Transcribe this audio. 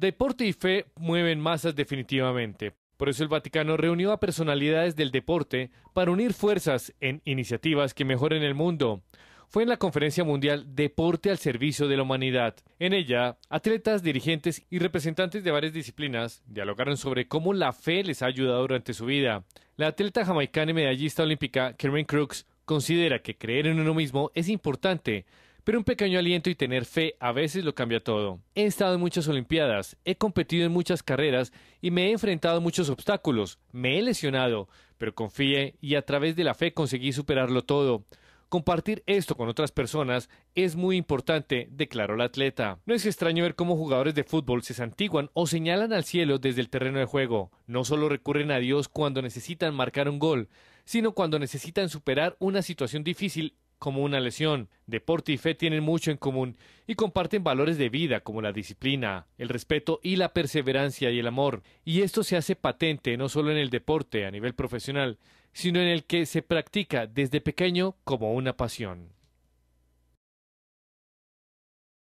Deporte y fe mueven masas definitivamente. Por eso el Vaticano reunió a personalidades del deporte para unir fuerzas en iniciativas que mejoren el mundo. Fue en la Conferencia Mundial Deporte al Servicio de la Humanidad. En ella, atletas, dirigentes y representantes de varias disciplinas dialogaron sobre cómo la fe les ha ayudado durante su vida. La atleta jamaicana y medallista olímpica Karen Crooks considera que creer en uno mismo es importante, pero un pequeño aliento y tener fe a veces lo cambia todo. He estado en muchas Olimpiadas, he competido en muchas carreras y me he enfrentado a muchos obstáculos, me he lesionado, pero confié y a través de la fe conseguí superarlo todo. Compartir esto con otras personas es muy importante, declaró el atleta. No es extraño ver cómo jugadores de fútbol se santiguan o señalan al cielo desde el terreno de juego. No solo recurren a Dios cuando necesitan marcar un gol, sino cuando necesitan superar una situación difícil como una lesión. Deporte y fe tienen mucho en común y comparten valores de vida como la disciplina, el respeto y la perseverancia y el amor. Y esto se hace patente no solo en el deporte a nivel profesional, sino en el que se practica desde pequeño como una pasión.